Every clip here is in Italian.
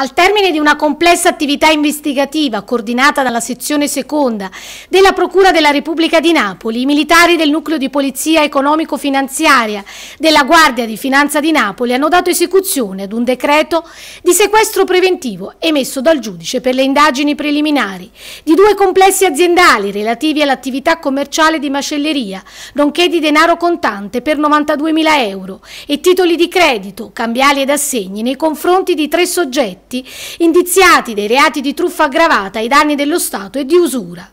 Al termine di una complessa attività investigativa coordinata dalla sezione seconda della Procura della Repubblica di Napoli, i militari del nucleo di polizia economico-finanziaria della Guardia di Finanza di Napoli hanno dato esecuzione ad un decreto di sequestro preventivo emesso dal giudice per le indagini preliminari di due complessi aziendali relativi all'attività commerciale di macelleria, nonché di denaro contante per 92.000 euro e titoli di credito, cambiali ed assegni nei confronti di tre soggetti soggetti indiziati dei reati di truffa aggravata ai danni dello Stato e di usura.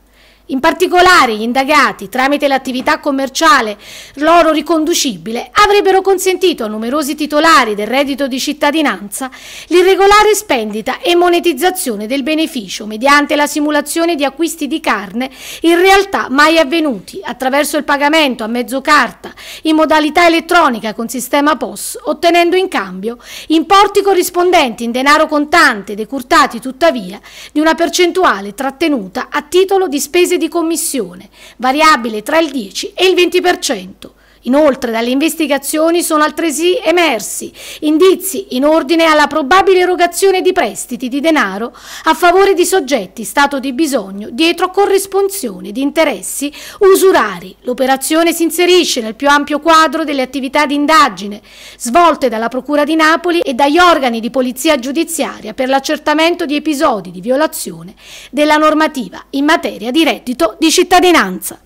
In particolare, gli indagati, tramite l'attività commerciale loro riconducibile, avrebbero consentito a numerosi titolari del reddito di cittadinanza l'irregolare spendita e monetizzazione del beneficio mediante la simulazione di acquisti di carne in realtà mai avvenuti attraverso il pagamento a mezzo carta in modalità elettronica con sistema POS, ottenendo in cambio importi corrispondenti in denaro contante decurtati tuttavia di una percentuale trattenuta a titolo di spese spese di commissione, variabile tra il 10 e il 20%. Inoltre dalle investigazioni sono altresì emersi indizi in ordine alla probabile erogazione di prestiti di denaro a favore di soggetti in stato di bisogno dietro corrispondenza di interessi usurari. L'operazione si inserisce nel più ampio quadro delle attività di indagine svolte dalla Procura di Napoli e dagli organi di polizia giudiziaria per l'accertamento di episodi di violazione della normativa in materia di reddito di cittadinanza.